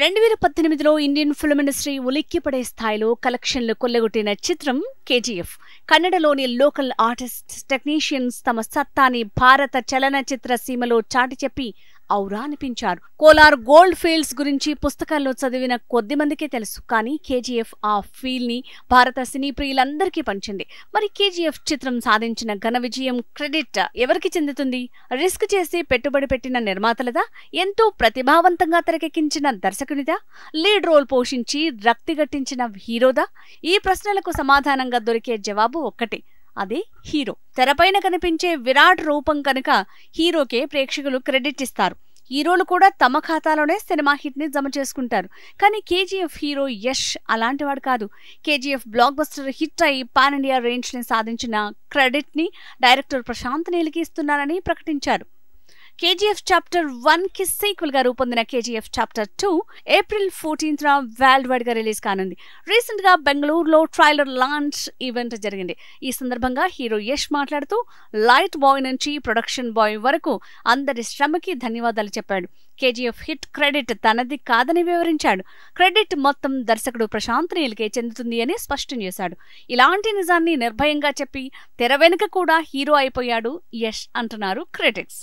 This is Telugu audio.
రెండు వేల పద్దెనిమిదిలో ఇండియన్ ఫిల్మ్ ఇండస్ట్రీ ఉలిక్కిపడే స్థాయిలో కలెక్షన్లు కొల్లగొట్టిన చిత్రం కేజీఎఫ్ కన్నడలోని లోకల్ ఆర్టిస్ట్ టెక్నీషియన్స్ తమ సత్తాని భారత చలనచిత్ర సీమలో చాటి చెప్పి ఔరా అనిపించారు కోలార్ గోల్డ్ ఫీల్డ్స్ గురించి పుస్తకాల్లో చదివిన కొద్ది మందికే తెలుసు కానీ కేజీఎఫ్ ఆ ని భారత సినీ ప్రియులందరికీ పంచింది మరి కేజీఎఫ్ చిత్రం సాధించిన ఘన విజయం క్రెడిట్ ఎవరికి చెందుతుంది రిస్క్ చేసి పెట్టుబడి పెట్టిన నిర్మాతలదా ఎంతో ప్రతిభావంతంగా తెరకెక్కించిన దర్శకునిదా లీడ్ రోల్ పోషించి రక్తిగట్టించిన హీరోదా ఈ ప్రశ్నలకు సమాధానంగా దొరికే జవాబు ఒక్కటే అదే హీరో తెరపైన కనిపించే విరాట్ రూపం కనుక హీరోకే ప్రేక్షకులు క్రెడిట్ ఇస్తారు హీరోలు కూడా తమ ఖాతాలోనే సినిమా హిట్ని జమ చేసుకుంటారు కానీ కేజీఎఫ్ హీరో యష్ అలాంటివాడు కాదు కేజీఎఫ్ బ్లాక్ బస్టర్ హిట్ అయి పాన్ ఇండియా ని సాధించిన క్రెడిట్ని డైరెక్టర్ ప్రశాంత్ నీలికి ఇస్తున్నారని ప్రకటించారు కేజీఎఫ్ చాప్టర్ వన్ కి సీక్వెల్ గా రూపొందిన KGF chapter two April fourteenth worldwide గా రిలీజ్ కానుంది రీసెంట్ గా బెంగళూరులో ట్రైలర్ లాంచ్ ఈవెంట్ జరిగింది ఈ సందర్భంగా హీరో యష్ మాట్లాడుతూ లైట్ బాయ్ నుంచి ప్రొడక్షన్ బాయ్ వరకు అందరి శ్రమకి ధన్యవాదాలు చెప్పాడు కేజీఎఫ్ హిట్ క్రెడిట్ తనది కాదని వివరించాడు క్రెడిట్ మొత్తం దర్శకుడు ప్రశాంత్ నీల్కే చెందుతుంది అని స్పష్టం చేశాడు ఇలాంటి నిజాన్ని నిర్భయంగా చెప్పి తెర వెనుక కూడా హీరో అయిపోయాడు యష్ అంటున్నారు క్రిటిక్స్